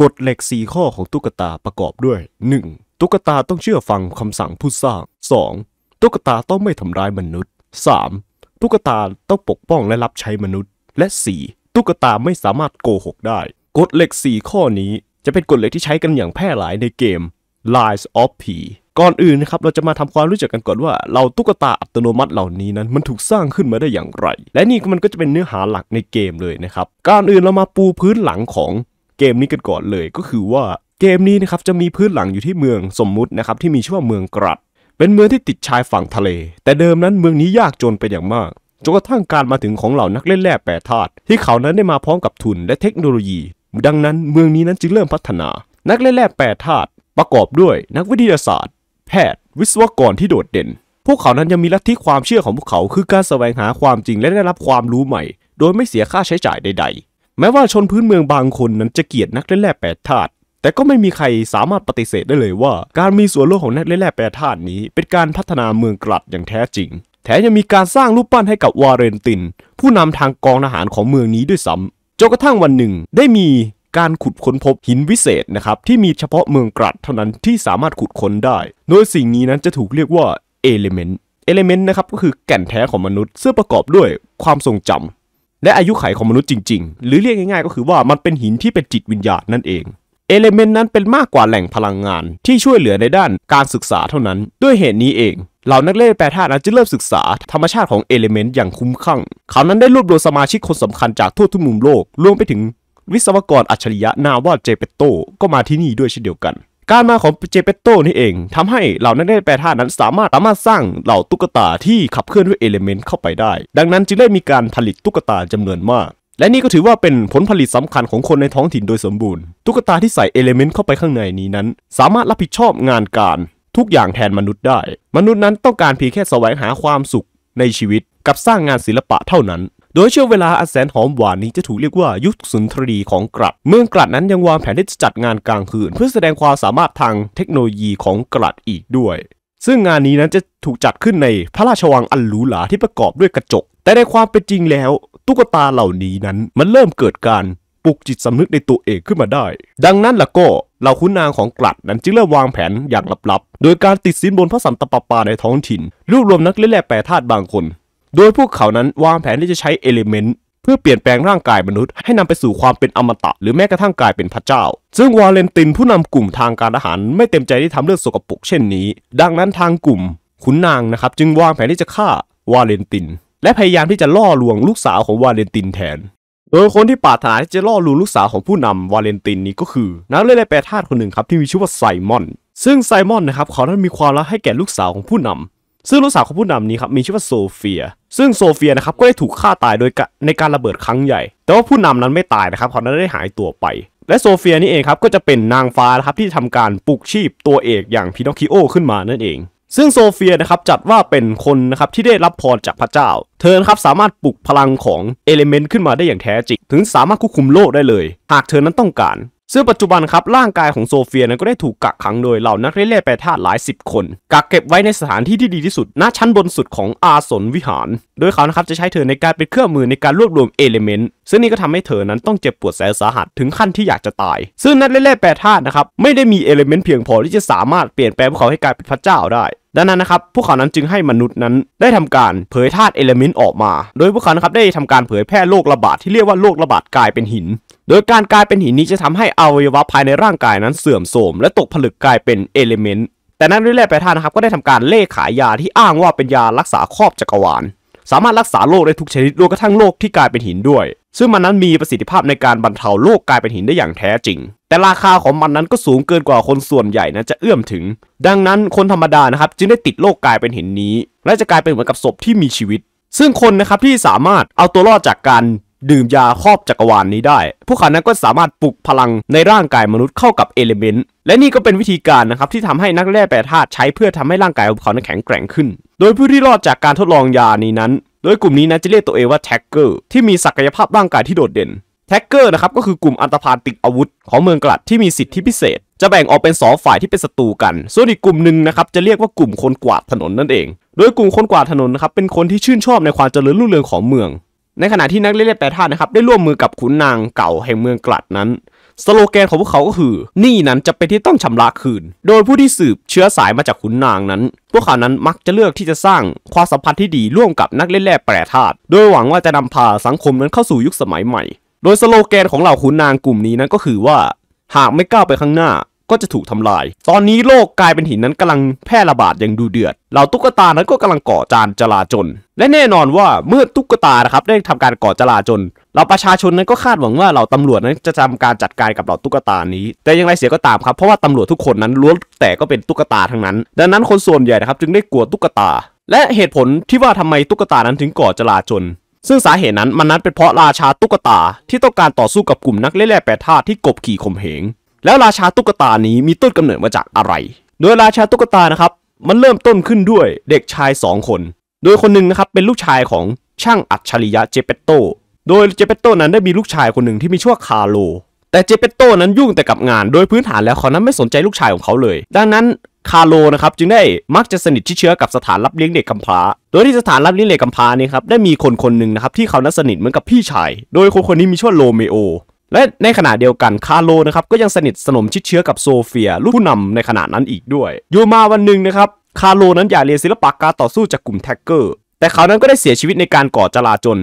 กฎเหล็ก 4 ข้อของตุ๊กตาประกอบด้วย 1. ตุ๊กตาต้องเชื่อฟังคำสั่งผู้สร้าง 2. ตุ๊กตาต้องไม่ทำร้ายมนุษย์ 3. ตุ๊กตาต้องปกป้องและรับใช้มนุษย์ และ 4. ตุ๊กตาไม่สามารถโกหกได้ กฎเหล็ก 4 ข้อนี้จะเป็นกฎเหล็กที่ใช้กันอย่างแพร่หลายในเกม Lies of P ก่อนอื่นนะครับเราจะมาทำความรู้จักกันก่อนว่าเราตุ๊กตาอัตโนมัติเหล่านี้นั้น มันถูกสร้างขึ้นมาได้อย่างไร และนี่มันก็จะเป็นเนื้อหาหลักในเกมเลยนะครับการอื่นเรามาปูพื้นหลังของเกมนี้กันก่อนเลยก็คือว่าเกมนี้นะครับจะมีพื้นหลังอยู่ที่เมืองสมมุตินะครับที่มีชื่อว่าเมืองกรัด เป็นเมืองที่ติดชายฝั่งทะเล แต่เดิมนั้นเมืองนี้ยากจนไปอย่างมากจนกระทั่งการมาถึงของเหล่านักเล่นแร่แปรธาตุที่เขานั้นได้มาพร้อมกับทุนและเทคโนโลยีดังนั้นเมืองนี้นั้นจึงเริ่มพัฒนา นักเล่นแร่แปรธาตุประกอบด้วยนักวิทยาศาสตร์ แพทย์วิศวกรที่โดดเด่น พวกเขานั้นยังมีลัทธิความเชื่อของพวกเขา คือการแสวงหาความจริงและได้รับความรู้ใหม่ โดยไม่เสียค่าใช้จ่ายใดแม้ว่าชนพื้นเมืองบางคนนั้นจะเกลียดนักเล่นแร่แปดธาตุ แต่ก็ไม่มีใครสามารถปฏิเสธได้เลยว่า การมีส่วนร่วมของนักเล่นแร่แปรธาตุนี้ เป็นการพัฒนาเมืองกลัดอย่างแท้จริง แถมยังมีการสร้างรูปปั้นให้กับวาเรนตินผู้นำทางกองทหารของเมืองนี้ด้วยซ้ำจนกระทั่งวันหนึ่งได้มีการขุดค้นพบหินวิเศษนะครับที่มีเฉพาะเมืองกรัดเท่านั้นที่สามารถขุดค้นได้ โดยสิ่งนี้นั้นจะถูกเรียกว่าเอลิเมนต์ เอลิเมนต์นะครับก็คือแก่นแท้ของมนุษย์ซึ่งประกอบด้วยความทรงจำและอายุไขของมนุษย์จริงๆ หรือเรียกง่ายๆ ก็คือว่ามันเป็นหินที่เป็นจิตวิญญาณนั่นเอง เอเลเมนต์นั้นเป็นมากกว่าแหล่งพลังงานที่ช่วยเหลือในด้านการศึกษาเท่านั้นด้วยเหตุนี้เองเหล่านักเล่นแปรธาตุนั้นจึงเริ่มศึกษา ธรรมชาติของเอเลเมนต์อย่างคุ้มคั่งเขานั้นได้รวบรวมสมาชิกคนสำคัญจากทั่วทุกมุมโลกรวมไปถึงวิศวกรอัจฉริยะนาว่าเจเปโต ก็มาที่นี่ด้วยเช่นเดียวกันการมาของเจเปโตนี่เองทำให้เหล่านักเล่นแปรธาตุนั้นสามารถสามารถสร้างเหล่าตุ๊กตาที่ขับเคลื่อนด้วยเอลิเมนต์เข้าไปได้ ดังนั้นจึงได้มีการผลิตตุ๊กตาจำนวนมาก และนี่ก็ถือว่าเป็นผลผลิตสำคัญของคนในท้องถิ่นโดยสมบูรณ์ตุ๊กตาที่ใส่เอลิเมนต์เข้าไปข้างในนี้นั้น สามารถรับผิดชอบงานการทุกอย่างแทนมนุษย์ได้ มนุษย์นั้นต้องการเพียงแค่แสวงหาความสุขในชีวิตกับสร้างงานศิลปะเท่านั้นโดยช่วงเวลาอันแสนหอมหวานนี้จะถูกเรียกว่ายุคสุนทรีของกรัด เมืองกรัดนั้นยังวางแผนที่จะจัดงานกลางคืนเพื่อแสดงความสามารถทางเทคโนโลยีของกรัดอีกด้วย ซึ่งงานนี้นั้นจะถูกจัดขึ้นในพระราชวังอันหรูหราที่ประกอบด้วยกระจก แต่ในความเป็นจริงแล้ว ตุ๊กตาเหล่านี้นั้นมันเริ่มเกิดการปลุกจิตสำนึกในตัวเองขึ้นมาได้ ดังนั้นล่ะก็เหล่าขุนนางของกรัดนั้นจึงเริ่มวางแผนอย่างลับๆ โดยการติดสินบนพระสันตปาปาในท้องถิ่น รวบรวมนักเล่นแร่แปรธาตุบางคนโดยพวกเขานั้นวางแผนที่จะใช้เอลิเมนต์เพื่อเปลี่ยนแปลงร่างกายมนุษย์ให้นำไปสู่ความเป็นอมตะหรือแม้กระทั่งกลายเป็นพระเจ้า ซึ่งวาเลนตินผู้นำกลุ่มทางการทหาร ไม่เต็มใจที่ทำเรื่องสกปรกเช่นนี้ ดังนั้นทางกลุ่ม ขุนนางนะครับจึงวางแผนที่จะฆ่าวาเลนติน และพยายามที่จะล่อลวงลูกสาวของวาเลนตินแทนโดยคนที่ปาถนาที่จะล่อลวงลูกสาวของผู้นำวาเลนติน นี้ ก็คือนักเล่นแปรธาตุคนหนึ่งครับที่มีชื่อว่าไซมอนซึ่งไซมอนนะครับเขานั้นมีความรักให้แก่ลูกสาวของผู้นำซึ่งลูกสาวของผู้นำนี้ครับมีชื่อว่าโซเฟีย ซึ่งโซเฟียนะครับก็ได้ถูกฆ่าตายโดยในการระเบิดครั้งใหญ่ แต่ว่าผู้นำนั้นไม่ตายนะครับเขานั้นได้หายตัวไป และโซเฟียนี่เองครับก็จะเป็นนางฟ้านะครับที่ทำการปลุกชีพตัวเอกอย่างพินอคคิโอขึ้นมานั่นเอง ซึ่งโซเฟียนะครับจัดว่าเป็นคนนะครับที่ได้รับพรจากพระเจ้า เธอครับสามารถปลุกพลังของเอเลเมนต์ขึ้นมาได้อย่างแท้จริง ถึงสามารถควบคุมโลกได้เลย หากเธอนั้นต้องการซึ่งปัจจุบันครับ ร่างกายของโซเฟียนั้นก็ได้ถูกกักขังโดยเหล่านักเล่นแปรธาตุหลายสิบคน กักเก็บไว้ในสถานที่ที่ดีที่สุด ณชั้นบนสุดของอาสนวิหาร โดยเขานะครับจะใช้เธอในการเป็นเครื่องมือในการรวบรวมเอเลเมนต์ซึ่งนี่ก็ทำให้เธอนั้นต้องเจ็บปวดแสนสาหัสถึงขั้นที่อยากจะตาย ซึ่งนักเล่นแปรธาตุนะครับไม่ได้มีเอเลเมนต์เพียงพอที่จะสามารถเปลี่ยนแปลงพวกเขาให้กลายเป็นพระเจ้าได้ดังนั้นนะครับพวกเขานั้นจึงให้มนุษย์นั้นได้ทำการเผยธาตุเอลเมนต์ออกมา โดยพวกเขานะครับได้ทำการเผยแพร่โรคระบาดที่เรียกว่าโรคระบาดกลายเป็นหิน โดยการกลายเป็นหินนี้จะทำให้อวัยวะภายในร่างกายนั้นเสื่อมโทรมและตกผลึกกลายเป็นเอลเมนต์แต่นั้นด้วยแยๆไปท่านนะครับก็ได้ทำการเล่ขายยาที่อ้างว่าเป็นยารักษาครอบจักรวาลสามารถรักษาโรคได้ทุกชนิดรวมกระทั่งโรคที่กลายเป็นหินด้วย ซึ่งมันนั้นมีประสิทธิภาพในการบรรเทาโรคกลายเป็นหินได้อย่างแท้จริง แต่ราคาของมันนั้นก็สูงเกินกว่าคนส่วนใหญ่นะจะเอื้อมถึง ดังนั้นคนธรรมดานะครับจึงได้ติดโรคกลายเป็นหินนี้ และจะกลายเป็นเหมือนกับศพที่มีชีวิต ซึ่งคนนะครับที่สามารถเอาตัวรอดจากการดื่มยาครอบจักรวาลนนี้ได้ ผู้ขานั้นก็สามารถปลุกพลังในร่างกายมนุษย์เข้ากับเอลิเมนต์และนี่ก็เป็นวิธีการนะครับที่ทำให้นักแร่แปรธาตุใช้เพื่อทำให้ร่างกายของเขาแข็งแกร่งขึ้น โดยผู้ที่รอดจากการทดลองยานี้นั้น โดยกลุ่มนี้นะจะเรียกตัวเองว่าแท็กเกอร์ที่มีศักยภาพร่างกายที่โดดเด่นแท็กเกอร์นะครับก็คือกลุ่มอันตพาลติดอาวุธ ของเมืองกลัดที่มีสิทธิพิเศษ จะแบ่งออกเป็น2ฝ่ายที่เป็นศัตรูกันส่วนอีกกลุ่มหนึ่งนะครับจะเรียกว่ากลุ่มคนกวาดถนนนั่นเอง โดยกลุ่มคนกวาดถนนนะครับเป็นคนที่ชื่นชอบในความเจริญรุ่งเรืองของเมืองในขณะที่นักเล่นแปรธาตุนะครับได้ร่วมมือกับขุนนางเก่าแห่งเมืองกลัดนั้น สโลแกนของพวกเขาก็คือ นี่นั้นจะเป็นที่ต้องชำระคืน โดยผู้ที่สืบเชื้อสายมาจากขุนนางนั้น พวกเขานั้นมักจะเลือกที่จะสร้างความสัมพันธ์ที่ดีร่วมกับนักเล่นแร่แปรธาตุโดยหวังว่าจะนำพาสังคมนั้นเข้าสู่ยุคสมัยใหม่ โดยสโลแกน ของเหล่าขุนนางกลุ่มนี้นั้นก็คือว่า หากไม่ก้าวไปข้างหน้าก็จะถูกทำลาย ตอนนี้โลกกลายเป็นหินนั้นกำลังแพร่ระบาดอย่างดูเดือด เหล่าตุ๊กตานั้นก็กำลังก่อจานจลาจน และแน่นอนว่าเมื่อตุ๊กตานะครับได้ทำการก่อจลาจน เราประชาชนนั้นก็คาดหวังว่าเหล่าตำรวจนั้นจะทำการจัดการกับเหล่าตุ๊กตานี้ แต่อย่างไรเสียก็ตามครับ เพราะว่าตำรวจทุกคนนั้นล้วนแต่ก็เป็นตุ๊กตาทั้งนั้น ดังนั้นคนส่วนใหญ่นะครับจึงได้กลัวตุ๊กตา และเหตุผลที่ว่าทำไมตุ๊กตานั้นถึงก่อจลาจน ซึ่งสาเหตุนั้นมันนั้นเป็นเพราะราชาตุ๊กตาที่ต้องการต่อสู้กับกลุ่มนักเล่แร่แปรธาตุที่ กบขี่ข่มเหงแล้วราชาตุ๊กตานี้มีต้นกำเนิดมาจากอะไร โดยราชาตุ๊กตานะครับมันเริ่มต้นขึ้นด้วยเด็กชาย2คน โดยคนหนึ่งนะครับเป็นลูกชายของช่างอัจฉริยะเจเปตโต โดยเจเปตโตนั้นได้มีลูกชายคนหนึ่งที่มีชื่อว่าคาโลแต่เจเปตโตนั้นยุ่งแต่กับงาน โดยพื้นฐานแล้วเขานั้นไม่สนใจลูกชายของเขาเลย ดังนั้นคาโลนะครับจึงได้มักจะสนิทชิดเชื้อ กับสถานรับเลี้ยงเด็กกำพร้า โดยที่สถานรับเลี้ยงเด็กกำพร้านี้ครับได้มีคนคนหนึ่งนะครับที่เขานั้นสนิทเหมือนกับพี่ชาย โดยคนคนนี้มีชื่อโรเมโอและในขณะเดียวกันคาโลนะครับก็ยังสนิทสนมชิดเชื้อกับโซเฟียลูกผู้นำในขณะนั้นอีกด้วยอยู่มาวันหนึ่งนะครับคาโลนั้นอยากเรียนศิลปะการต่อสู้จากกลุ่มแท็กเกอร์แต่เขานั้นก็ได้เสียชีวิตในการก่อจลาจล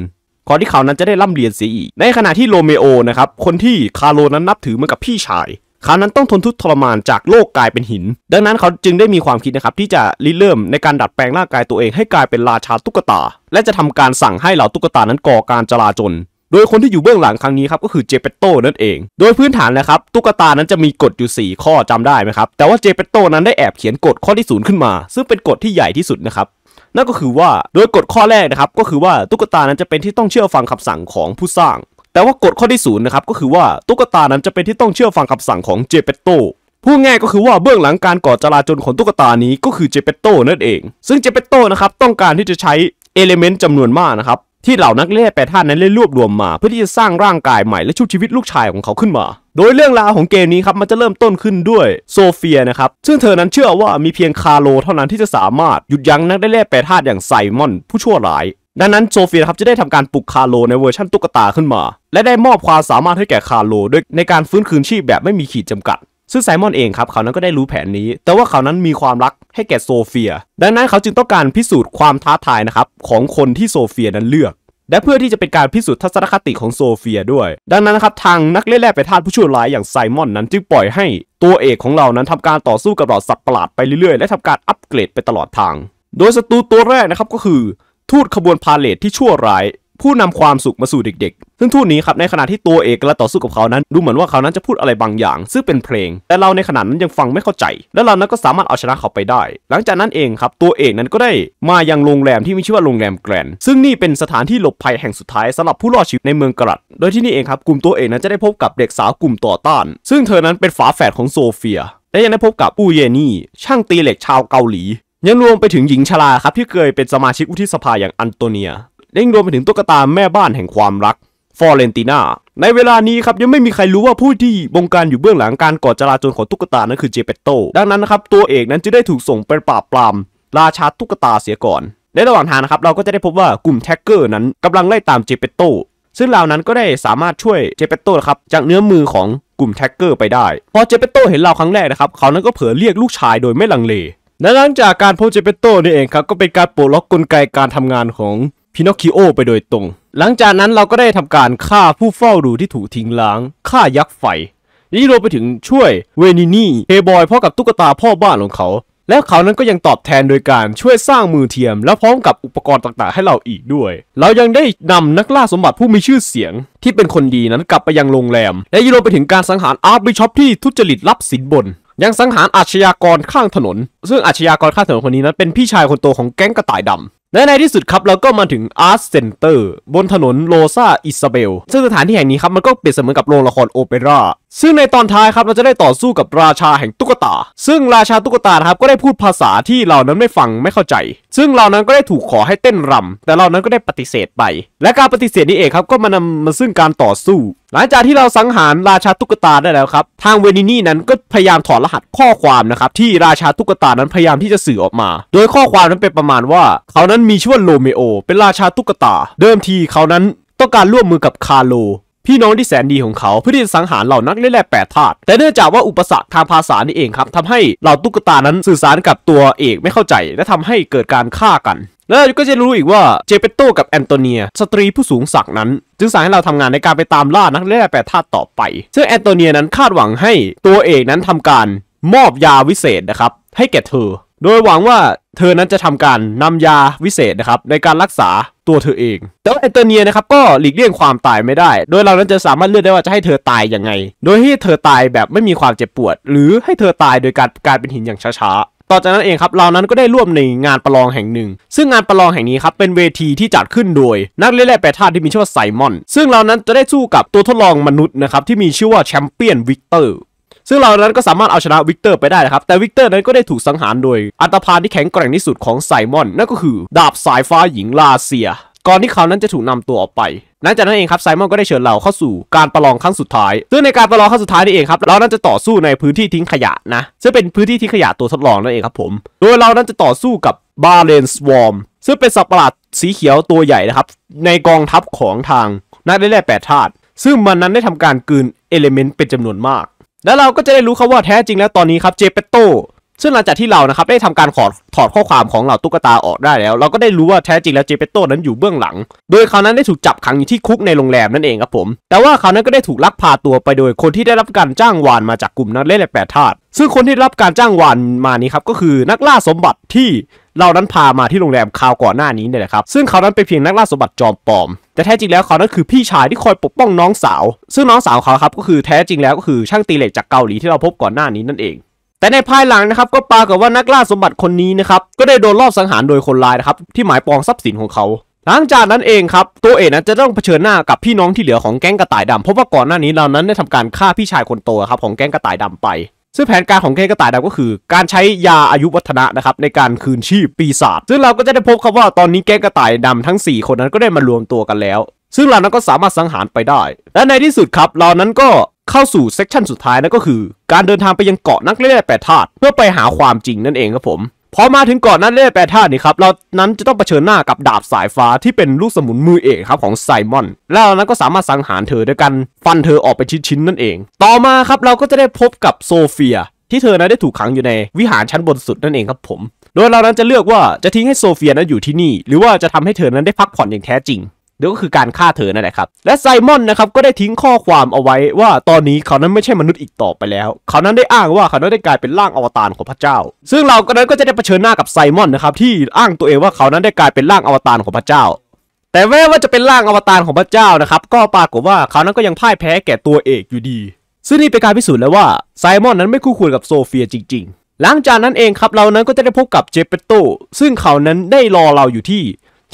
ก่อนที่เขานั้นจะได้ร่ำเรียนเสียอีก ในขณะที่โรเมโอนะครับคนที่คาโลนั้นนับถือเหมือนกับพี่ชายเขานั้นต้องทนทุกข์ทรมานจากโลกกลายเป็นหิน ดังนั้นเขาจึงได้มีความคิดนะครับที่จะริเริ่ม ในการดัดแปลงร่างกายตัวเองให้กลายเป็นราชาตุ๊กตา และจะทำการสั่งให้เหล่าตุ๊กตานั้นก่อการจลาจลโดยคนที่อยู่เบื้องหลังครั้งนี้ครับก็คือเจเปโต้นั่นเอง โดยพื้นฐานนะครับ ตุ๊กตานั้นจะมีกฎอยู่ 4 ข้อจำได้ไหมครับแต่ว่าเจเปโต้นั้นได้แอบเขียนกฎข้อที่ 0 ขึ้นมา ซึ่งเป็นกฎที่ใหญ่ที่สุดนะครับนั่นก็คือว่าโดยกฎข้อแรกนะครับ ก็คือว่าตุ๊กตานั้นจะเป็นที่ต้องเชื่อฟังคำสั่งของผู้สร้าง แต่ว่ากฎข้อที่ศูนย์นะครับก็คือว่าตุ๊กตานั้นจะเป็นที่ต้องเชื่อฟังคำสั่งของเจเปโตพูดง่ายก็คือว่าเบื้องหลังการก่อจลาจลของตุ๊กตานี้ก็คือเจเปโตนั่นเอง ซึ่งเจเปโตนะครับต้องการที่จะใช้เอลเมนต์จำนวนมากนะครับที่เหล่านักเล่แปรธาตุนั้นได้รวบรวมมาเพื่อที่จะสร้างร่างกายใหม่และชุบชีวิตลูกชายของเขาขึ้นมา โดยเรื่องราวของเกมนี้ครับมันจะเริ่มต้นขึ้นด้วยโซเฟียนะครับ ซึ่งเธอนั้นเชื่อว่ามีเพียงคาโลเท่านั้นที่จะสามารถหยุดยั้งนักเล่แปรธาตุอย่างไซมอนผู้ชั่วร้าย ดังนั้นโซเฟียครับจะได้ทำการปลุกคาโลในเวอร์ชั่นตุ๊กตาขึ้นมาและได้มอบความสามารถให้แก่คาโลโดยในการฟื้นคืนชีพแบบไม่มีขีดจำกัดซึ่งไซมอนเองครับ เขานั้นก็ได้รู้แผนนี้ แต่ว่าเขานั้นมีความรักให้แก่โซเฟีย ดังนั้นเขาจึงต้องการพิสูจน์ความท้าทายนะครับของคนที่โซเฟียนั้นเลือก และเพื่อที่จะเป็นการพิสูจน์ทัศนคติของโซเฟียด้วย ดังนั้นนะครับทางนักเล่นแร่ไปทาสผู้ชั่วร้ายอย่างไซมอน นั้น จึงปล่อยให้ตัวเอกของเรานั้นทำการต่อสู้กับเหล่าสัตว์ประหลาดไปเรื่อยๆ และทำการอัปเกรดไปตลอดทาง โดยศัตรูตัวแรกนะครับก็คือทูตขบวนพาเลทที่ชั่วร้ายผู้นำความสุขมาสู่เด็กๆ ซึ่งทูตนี้ครับในขณะที่ตัวเอกและต่อสู้กับเขานั้น ดูเหมือนว่าเขานั้นจะพูดอะไรบางอย่าง ซึ่งเป็นเพลง แต่เราในขณะนั้นยังฟังไม่เข้าใจ และเรานั้นก็สามารถเอาชนะเขาไปได้ หลังจากนั้นเองครับ ตัวเอกนั้นก็ได้มายังโรงแรมที่มีชื่อว่าโรงแรมแกรนซึ่งนี่เป็นสถานที่หลบภัยแห่งสุดท้ายสำหรับผู้รอดชีวิตในเมืองกรัดโดยที่นี่เองครับ กลุ่มตัวเอกนั้นจะได้พบกับเด็กสาวกลุ่มต่อต้าน ซึ่งเธอนั้นเป็นฝาแฝดของโซเฟียและยังได้พบกับอูเยนี่ ช่างตีเหล็กชาวเกาหลี ยังรวมไปถึงหญิงชราครับที่เคยเป็นสมาชิกวุฒิสภาอย่างอันโตเนียและยังรวมไปถึงตุ๊กตาแม่บ้านแห่งความรักฟอเรนติน่า ในเวลานี้ครับ ยังไม่มีใครรู้ว่าผู้ที่บงการอยู่เบื้องหลังการก่อจราจนของตุ๊กตา นั้นคือเจเปโต ดังนั้นนะครับ ตัวเอกนั้นจะได้ถูกส่งไปปราบปราม ราชาตุ๊กตาเสียก่อน ในระหว่างทางนะครับ เราก็จะได้พบว่ากลุ่มแท็กเกอร์นั้นกำลังไล่ตามเจเปโต ซึ่งเหล่านั้นก็ได้สามารถช่วยเจเปโตครับจากเนื้อมือของกลุ่มแท็กเกอร์ไปได้พอเจเปโตเห็นเราครั้งแรกนะครับเขานั้นก็เผลอเรียกลูกชายโดยไม่ลังเลและหลังจากการพบเจเปโตนี่เองครับก็เป็นการปลดล็อกกลไกการทำงานของพินอคคิโอไปโดยตรง หลังจากนั้นเราก็ได้ทำการฆ่าผู้เฝ้าดูที่ถูกทิ้งล้าง ฆ่ายักษ์ไฟนี่รวมไปถึงช่วยเวนินี่เฮบอยพ่อกับตุ๊กตาพ่อบ้านของเขา แล้วเขานั้นก็ยังตอบแทนโดยการช่วยสร้างมือเทียม และพร้อมกับอุปกรณ์ต่างๆให้เราอีกด้วย เรายังได้นำนักล่าสมบัติผู้มีชื่อเสียง ที่เป็นคนดีนั้นกลับไปยังโรงแรม และยรวมไปถึงการสังหารอาร์บิชอปที่ทุจริตรับสินบน ยังสังหารอาชญากรข้างถนน ซึ่งอาชญากรข้างถนนคนนี้นั้นเป็นพี่ชายคนโตของแก๊งกระต่ายดำและในที่สุดครับ เราก็มาถึงอาร์ตเซ็นเตอร์บนถนนโลซาอิซาเบลซึ่งสถานที่แห่งนี้ครับ มันก็เปรียบเสมือนกับโรงละครโอเปร่าซึ่งในตอนท้ายครับเราจะได้ต่อสู้กับราชาแห่งตุ๊กตา ซึ่งราชาตุ๊กตาครับก็ได้พูดภาษาที่เรานั้นไม่ฟังไม่เข้าใจ ซึ่งเรานั้นก็ได้ถูกขอให้เต้นรำ แต่เรานั้นก็ได้ปฏิเสธไปและการปฏิเสธนี้เองครับก็มานำมาซึ่งการต่อสู้ หลังจากที่เราสังหารราชาตุ๊กตาได้แล้วครับทางเวนินี่นั้นก็พยายามถอดรหัสข้อความนะครับที่ราชาตุ๊กตานั้นพยายามที่จะสื่อออกมา โดยข้อความนั้นเป็นประมาณว่าเขานั้นมีชื่อว่าโรเมโอเป็นราชาตุ๊กตา เดิมทีเขานั้นต้องการร่วมมือกับคาโลพี่น้องที่แสนดีของเขาเพื่อที่จะสังหารเหล่านักเล่นแร่แปดธาตุแต่เนื่องจากว่าอุปสรรคทางภาษานี่เองครับทำให้เหล่าตุ๊กตานั้นสื่อสารกับตัวเอกไม่เข้าใจ และทำให้เกิดการฆ่ากัน แล้วก็จะรู้อีกว่าเจเปโตกับแอนโตเนีย สตรีผู้สูงศักดิ์นั้น จึงสั่งให้เราทำงานในการไปตามล่านักเล่์แปดธาตุต่อไป ซึ่งแอนโตเนียนั้นคาดหวังให้ ตัวเอกนั้นทำการมอบยาวิเศษนะครับให้แก่เธอโดยหวังว่าเธอนั้นจะทำการนำยาวิเศษนะครับในการรักษาตัวเธอเอง แต่ว่าแอนโตเนียนะครับก็หลีกเลี่ยงความตายไม่ได้ โดยเรานั้นจะสามารถเลือกได้ว่าจะให้เธอตายยังไง โดยให้เธอตายแบบไม่มีความเจ็บปวด หรือให้เธอตายโดยการกลายเป็นหินอย่างช้าๆ ต่อจากนั้นเองครับเรานั้นก็ได้ร่วมในงานประลองแห่งหนึ่ง ซึ่งงานประลองแห่งนี้ครับเป็นเวทีที่จัดขึ้นโดยนักเล่นแร่แปรธาตุที่มีชื่อว่าไซมอนซึ่งเรานั้นจะได้สู้กับตัวทดลองมนุษย์นะครับที่มีชื่อว่าแชมเปี้ยนวิกเตอร์ซึ่งเรานั้นก็สามารถเอาชนะวิกเตอร์ไปได้นะครับแต่วิกเตอร์นั้นก็ได้ถูกสังหารโดยอัตพานที่แข็งแกร่งที่สุดของไซมอนนั่นก็คือ ดาบสายฟ้าหญิงลาเซีย ก่อนที่เขานั้นจะถูกนำตัวออกไป หลังจากนั้นเองครับไซมอนก็ได้เชิญเราเข้าสู่การประลองครั้งสุดท้ายซึ่งในการประลองครั้งสุดท้ายนี่เองครับเรานั้นจะต่อสู้ในพื้นที่ทิ้งขยะนะ ซึ่งเป็นพื้นที่ทิ้งขยะตัวทดลองนั่นเองครับผม โดยเรานั้นจะต่อสู้กับบาเลนสวอร์มซึ่งเป็นสัตว์ประหลาดสีเขียวตัวใหญ่นะครับในกองทัพของทางนักเล่แร่แปดธาตุซึ่งมันนั้นได้ทำการกืนเอเลเมนต์เป็นจำนวนมากแล้วเราก็จะได้รู้ครับว่าแท้จริงแล้วตอนนี้ครับเจเปโตซึ่งหลังจากที่เรานะครับได้ทำการขอถอดข้อความของเหล่าตุ๊กตาออกได้แล้ว เราก็ได้รู้ว่าแท้จริงแล้วเจเปโต้นั้นอยู่เบื้องหลัง โดยคราวนั้นได้ถูกจับขังอยู่ที่คุกในโรงแรมนั่นเองครับผม แต่ว่าคราวนั้นก็ได้ถูกลักพาตัวไปโดยคนที่ได้รับการจ้างวานมาจากกลุ่มนักเล่นแแปดธาตุ ซึ่งคนที่รับการจ้างวานมานี้ครับก็คือนักล่าสมบัติที่เรานั้นพามาที่โรงแรมคราวก่อนหน้านี้เนี่ยแหละครับ ซึ่งเขานั้นเป็นเพียงนักล่าสมบัติจอมปลอม แต่แท้จริงแล้วเขานั้นคือพี่ชายที่คอยปกป้องน้องสาว ซึ่งน้องสาวเขาครับก็คือแท้จริงแล้วก็คือช่างตีเหล็กจากเกาหลีที่เราพบก่อนหน้านี้นั่นเองแต่ในภายหลังนะครับก็ปรากฏว่านักล่าสมบัติคนนี้นะครับก็ได้โดนลอบสังหารโดยคนร้ายนะครับที่หมายปองทรัพย์สินของเขา หลังจากนั้นเองครับตัวเอกนั้นจะต้องเผชิญหน้ากับพี่น้องที่เหลือของแก๊งกระต่ายดำเพราะว่าก่อนหน้านี้เรานั้นได้ทำการฆ่าพี่ชายคนโตครับของแก๊งกระต่ายดำไป ซึ่งแผนการของแก๊งกระต่ายดำก็คือ การใช้ยาอายุวัฒนะนะครับในการคืนชีพปีศาจซึ่งเราก็จะได้พบครับว่าตอนนี้แก๊งกระต่ายดำทั้ง 4 คนนั้นก็ได้มารวมตัวกันแล้ว ซึ่งเรานั้นก็สามารถสังหารไปได้ และในที่สุดครับเรานั้นก็เข้าสู่เซกชันสุดท้ายนั่นก็คือ การเดินทางไปยังเกาะนักเล่แปดธาตุเพื่อไปหาความจริงนั่นเองครับผมพอมาถึงเกาะนักเล่แปดธาตุนี่ครับเรานั้นจะต้องเผชิญหน้ากับดาบสายฟ้าที่เป็นลูกสมุนมือเอกครับของไซมอนแล้วเรานั้นก็สามารถสังหารเธอด้วยกันฟันเธอออกไปชิ้นๆนั่นเอง ต่อมาครับเราก็จะได้พบกับโซเฟีย ที่เธอนั้นได้ถูกขังอยู่ในวิหารชั้นบนสุดนั่นเองครับผมโดยเรานั้นจะเลือกว่าจะทิ้งให้โซเฟียนั้นอยู่ที่นี่ หรือว่าจะทำให้เธอนั้นได้พักผ่อนอย่างแท้จริงเดี๋ยวก็คือการฆ่าเธอนั่นแหละครับ และไซมอนนะครับก็ได้ทิ้งข้อความเอาไว้ว่าตอนนี้เขานั้นไม่ใช่มนุษย์อีกต่อไปแล้ว เขานั้นได้อ้างว่าเขานั้นได้กลายเป็นร่างอวตารของพระเจ้า ซึ่งเราก็นั้นก็จะได้เผชิญหน้ากับไซมอนนะครับที่อ้างตัวเองว่าเขานั้นได้กลายเป็นร่างอวตารของพระเจ้า แต่แม้ว่าจะเป็นร่างอวตารของพระเจ้านะครับก็ปรากฏว่าเขานั้นก็ยังพ่ายแพ้แก่ตัวเอกอยู่ดี ซึ่งนี่เป็นการพิสูจน์แล้วว่าไซมอนนั้นไม่คู่ควรกับโซเฟียจริงๆ หลังจากนั้นเองครับเรานั้นก็จะได้พบกับเจเปโต ซึ่งเขานั้นได้รอเราอยู่ที่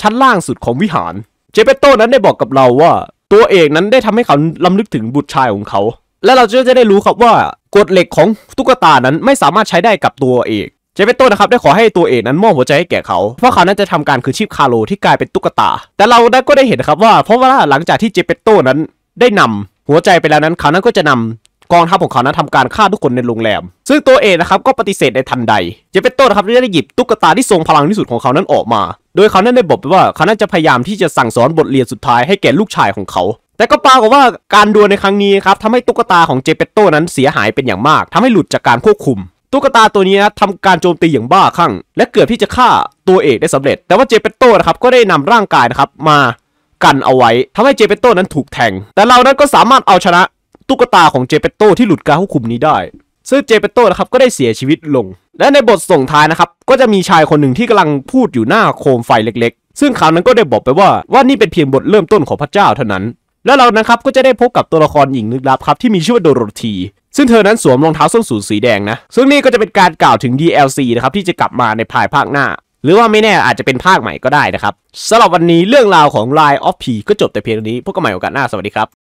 ชั้นล่างสุดของวิหารเจเปโตนั้นได้บอกกับเราว่าตัวเอกนั้นได้ทำให้เขาลำลึกถึงบุตรชายของเขา และเราจะได้รู้ครับว่ากฎเหล็กของตุ๊กตานั้นไม่สามารถใช้ได้กับตัวเอกเจเปโต้นะครับได้ขอให้ตัวเอกนั้นมอบหัวใจให้แก่เขา เพราะเขานั้นจะทำการคืนชีพคาโลที่กลายเป็นตุ๊กตา แต่เรา้ก็ได้เห็นนะครับว่าเพราะว่าหลังจากที่เจเปโต้นั้นได้นำ หัวใจไปแล้วนั้นเขานั้นก็จะนำกองทัพของเขานั้นทำการฆ่าทุกคนในโรงแรม ซึ่งตัวเอกนะครับก็ปฏิเสธในทันใดเจเปโต้นะครับได้หยิบตุ๊กตาที่ทรงพลังที่สุดของเขานั้นออกมาโดยเขานั้นได้บอกไปว่าเขานั้นจะพยายามที่จะสั่งสอนบทเรียนสุดท้ายให้แก่ลูกชายของเขา แต่ก็ปรากฏว่าการดวลในครั้งนี้ครับทำให้ตุ๊กตาของเจเปโต้นั้นเสียหายเป็นอย่างมาก ทำให้หลุดจากการควบคุม ตุ๊กตาตัวนี้ทำการโจมตีอย่างบ้าคลั่งและเกือบที่จะฆ่าตัวเอกได้สำเร็จ แต่ว่าเจเปโต้นะครับก็ได้นำร่างกายนะครับมากันเอาไว้ ทำให้เจเปโต้นั้นถูกแทง แต่เรานั้นก็สามารถเอาชนะตุ๊กตาของเจเปโต้ที่หลุดการควบคุมนี้ได้ซึ่งเจเปโต้นะครับก็ได้เสียชีวิตลง และในบทส่งท้ายนะครับ ก็จะมีชายคนหนึ่งที่กำลังพูดอยู่หน้าโคมไฟเล็กๆ ซึ่งเขานั้นก็ได้บอกไปว่าว่านี่เป็นเพียงบทเริ่มต้นของพระเจ้าเท่านั้น และเรานะครับก็จะได้พบกับตัวละครหญิงลึกลับครับ ที่มีชื่อว่าโดโรธีซึ่งเธอนั้นสวมรองเท้าส้นสูงสีแดงนะซึ่งนี่ก็จะเป็นการกล่าวถึง DLC นะครับที่จะกลับมาในภายภาคหน้า หรือว่าไม่แน่อาจจะเป็นภาคใหม่ก็ได้นะครับสำหรับวันนี้เรื่องราวของ Line of P ก็จบแต่เพียงนี้พบกันใหม่โอกาสหน้าสวัสดีครับ